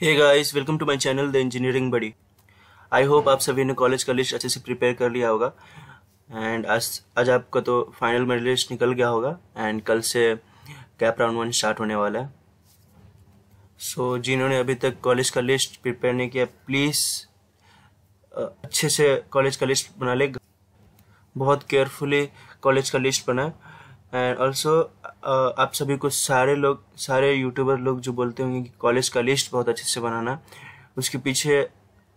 hey guys welcome to my channel the engineering buddy I hope आप सभी ने college का लिस्ट अच्छे से प्रिपेयर कर लिया होगा एंड आज आज आपका तो फाइनल मेरिट लिस्ट निकल गया होगा एंड कल से कैप राउंड वन स्टार्ट होने वाला है सो so, जिन्होंने अभी तक कॉलेज का लिस्ट प्रिपेयर नहीं किया प्लीज़ अच्छे से कॉलेज का लिस्ट बना ले बहुत केयरफुली कॉलेज का लिस्ट बनाए एंड ऑल्सो आप सभी को सारे लोग सारे यूट्यूबर लोग जो बोलते होंगे कि कॉलेज का लिस्ट बहुत अच्छे से बनाना उसके पीछे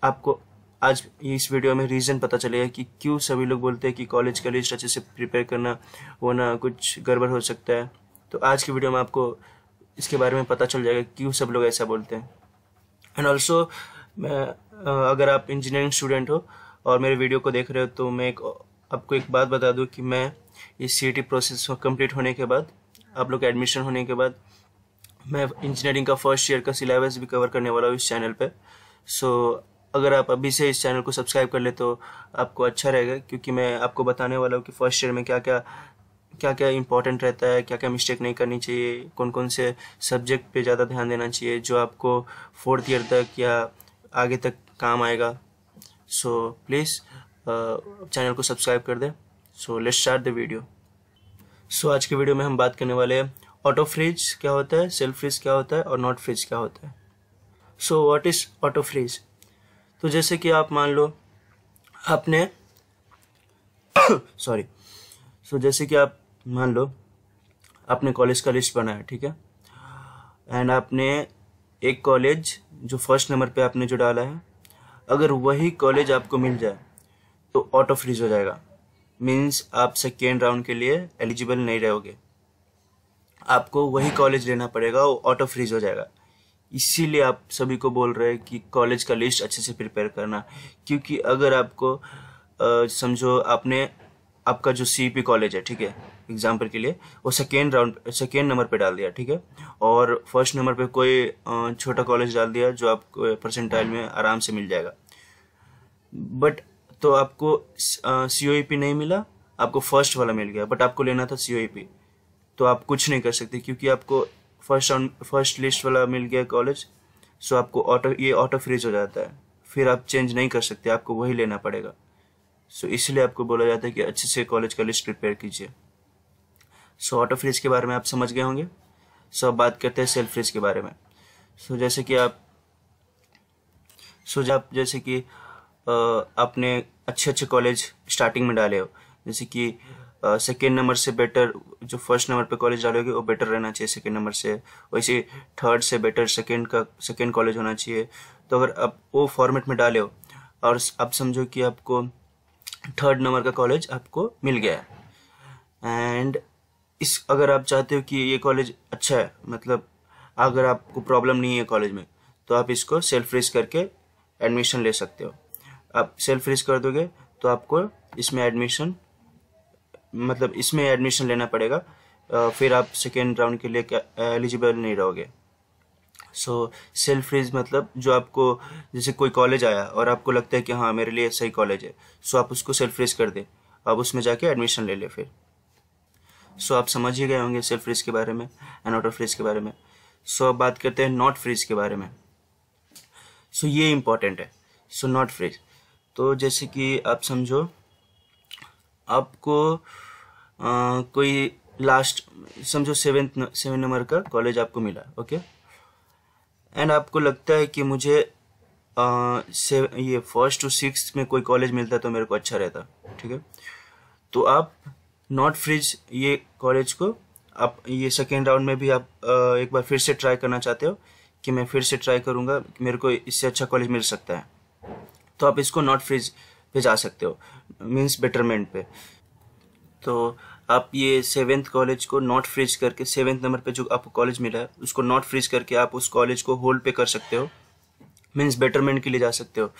आपको आज इस वीडियो में रीज़न पता चलेगा कि क्यों सभी लोग बोलते हैं कि कॉलेज का लिस्ट अच्छे से प्रिपेयर करना वो ना कुछ गड़बड़ हो सकता है तो आज की वीडियो में आपको इसके बारे में पता चल जाएगा क्यों सब लोग ऐसा बोलते हैं एंड ऑल्सो मैं अगर आप इंजीनियरिंग स्टूडेंट हो और मेरे वीडियो को देख रहे हो तो मैं एक आपको एक बात बता दूँ कि मैं इस सी प्रोसेस कंप्लीट होने के बाद आप लोग एडमिशन होने के बाद मैं इंजीनियरिंग का फर्स्ट ईयर का सिलेबस भी कवर करने वाला हूँ इस चैनल पे सो अगर आप अभी से इस चैनल को सब्सक्राइब कर ले तो आपको अच्छा रहेगा क्योंकि मैं आपको बताने वाला हूँ कि फर्स्ट ईयर में क्या क्या क्या क्या इंपॉर्टेंट रहता है क्या क्या मिस्टेक नहीं करनी चाहिए कौन कौन से सब्जेक्ट पे ज़्यादा ध्यान देना चाहिए जो आपको फोर्थ ईयर तक या आगे तक काम आएगा सो प्लीज़ चैनल को सब्सक्राइब कर दें so let's start the video so so, आज के वीडियो में हम बात करने वाले हैं ऑटो फ्रिज क्या होता है सेल्फ फ्रिज क्या होता है और नॉट फ्रिज क्या होता है so what is auto freeze तो जैसे कि आप मान लो आपने सॉरी सो so, जैसे कि आप मान लो आपने कॉलेज का लिस्ट बनाया ठीक है एंड आपने एक कॉलेज जो फर्स्ट नंबर पे आपने जो डाला है अगर वही कॉलेज आपको मिल जाए तो ऑटो फ्रिज हो जाएगा मीन्स आप सेकेंड राउंड के लिए एलिजिबल नहीं रहोगे आपको वही कॉलेज लेना पड़ेगा वो ऑटो फ्रीज हो जाएगा इसीलिए आप सभी को बोल रहे हैं कि कॉलेज का लिस्ट अच्छे से प्रिपेयर करना क्योंकि अगर आपको समझो आपने आपका जो सी पी कॉलेज है ठीक है एग्जाम्पल के लिए वो सेकेंड राउंड सेकेंड नंबर पे डाल दिया ठीक है और फर्स्ट नंबर पे कोई छोटा कॉलेज डाल दिया जो आपको परसेंटाइल में आराम से मिल जाएगा बट तो आपको सी पी e नहीं मिला आपको फर्स्ट वाला मिल गया बट आपको लेना था सी e तो आप कुछ नहीं कर सकते क्योंकि आपको फर्स्ट फर्स्ट लिस्ट वाला मिल गया कॉलेज सो आपको ऑटो ये ऑटो फ्रीज हो जाता है फिर आप चेंज नहीं कर सकते आपको वही लेना पड़ेगा सो इसलिए आपको बोला जाता है कि अच्छे से कॉलेज का लिस्ट प्रिपेयर कीजिए सो ऑटो फ्रीज के बारे में आप समझ गए होंगे सो अब बात करते हैं सेल्फ फ्रीज के बारे में सो जैसे कि आप सो आप जैसे कि आपने अच्छे अच्छे कॉलेज स्टार्टिंग में डाले हो जैसे कि सेकेंड नंबर से बेटर जो फर्स्ट नंबर पे कॉलेज डालोगे वो बेटर रहना चाहिए सेकेंड नंबर से वैसे थर्ड से बेटर सेकेंड का सेकेंड कॉलेज होना चाहिए तो अगर आप वो फॉर्मेट में डाले हो और आप समझो कि आपको थर्ड नंबर का कॉलेज आपको मिल गया एंड इस अगर आप चाहते हो कि ये कॉलेज अच्छा है मतलब अगर आपको प्रॉब्लम नहीं है कॉलेज में तो आप इसको सेल्फ रेस करके एडमिशन ले सकते हो आप सेल्फ रिस्क कर दोगे तो आपको इसमें एडमिशन मतलब इसमें एडमिशन लेना पड़ेगा फिर आप सेकेंड राउंड के लिए एलिजिबल नहीं रहोगे सो सेल्फ रिज मतलब जो आपको जैसे कोई कॉलेज आया और आपको लगता है कि हाँ मेरे लिए सही कॉलेज है सो आप उसको सेल्फ रिज कर दें आप उसमें जाके एडमिशन ले लें फिर सो आप समझ ही गए होंगे सेल्फ रिज के बारे में एंड आउट ऑफ रिज के बारे में सो अब बात करते हैं नॉट फ्रिज के बारे में सो ये इंपॉर्टेंट है सो नॉट फ्रिज तो जैसे कि आप समझो आपको आ, कोई लास्ट समझो सेवेंथ सेवन नंबर का कॉलेज आपको मिला ओके एंड आपको लगता है कि मुझे आ, से ये फर्स्ट टू सिक्स में कोई कॉलेज मिलता तो मेरे को अच्छा रहता ठीक है तो आप नॉट फ्रिज ये कॉलेज को आप ये सेकेंड राउंड में भी आप आ, एक बार फिर से ट्राई करना चाहते हो कि मैं फिर से ट्राई करूँगा मेरे को इससे अच्छा कॉलेज मिल सकता है तो आप इसको नॉट फ्रिज पे जा सकते हो मीन्स बेटरमेंट पे तो आप ये सेवेंथ कॉलेज को नॉट फ्रिज करके सेवेंथ नंबर पे जो आपको कॉलेज मिला है उसको नॉट फ्रिज करके आप उस कॉलेज को होल्ड पे कर सकते हो मीन्स बेटरमेंट के लिए जा सकते हो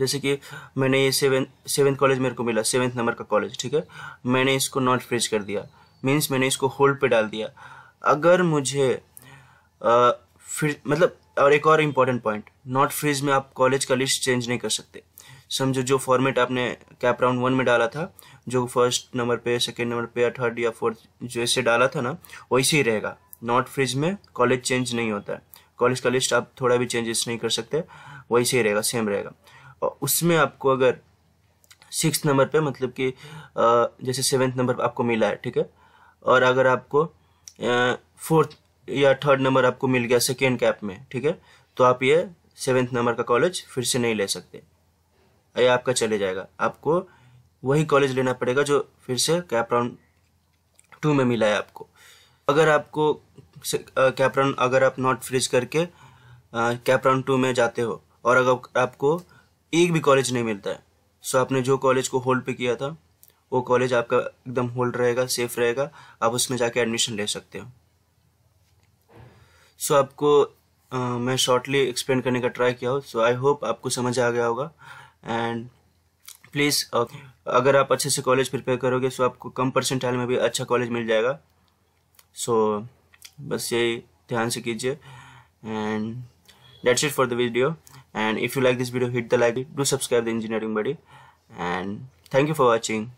जैसे कि मैंने ये सेवेंथ सेवेंथ कॉलेज मेरे को मिला सेवेंथ नंबर का कॉलेज ठीक है मैंने इसको नॉट फ्रिज कर दिया मीन्स मैंने इसको होल्ड पे डाल दिया अगर मुझे आ, फिर मतलब और एक और इम्पॉर्टेंट पॉइंट नॉट फ्रीज में आप कॉलेज का लिस्ट चेंज नहीं कर सकते समझो जो फॉर्मेट आपने कैप राउंड वन में डाला था जो फर्स्ट नंबर पे सेकेंड नंबर पे या थर्ड या फोर्थ जो ऐसे डाला था ना वैसे ही रहेगा नॉट फ्रिज में कॉलेज चेंज नहीं होता है कॉलेज का लिस्ट आप थोड़ा भी चेंजेस नहीं कर सकते वैसे ही रहेगा सेम रहेगा और उसमें आपको अगर सिक्स नंबर पे मतलब कि जैसे सेवेंथ नंबर आपको मिला है ठीक है और अगर आपको फोर्थ या थर्ड नंबर आपको मिल गया सेकेंड कैप में ठीक है तो आप ये सेवेंथ नंबर का कॉलेज फिर से नहीं ले सकते ये आपका चले जाएगा आपको वही कॉलेज लेना पड़ेगा जो फिर से कैप राउंड टू में मिला है आपको अगर आपको कैप राउंड अगर आप नॉट फ्रिज करके कैप राउंड टू में जाते हो और अगर आपको एक भी कॉलेज नहीं मिलता है सो आपने जो कॉलेज को होल्ड पे किया था वो कॉलेज आपका एकदम होल्ड रहेगा सेफ रहेगा आप उसमें जाके एडमिशन ले सकते हो सो आपको आ, मैं शॉर्टली एक्सप्लेन करने का ट्राई किया हो सो आई होप आपको समझ आ गया होगा एंड प्लीज अगर आप अच्छे से कॉलेज प्रिपेयर करोगे सो आपको कम परसेंट में भी अच्छा कॉलेज मिल जाएगा सो so, बस यही ध्यान से कीजिए and that's it for the video and if you like this video hit the like do subscribe the engineering buddy and thank you for watching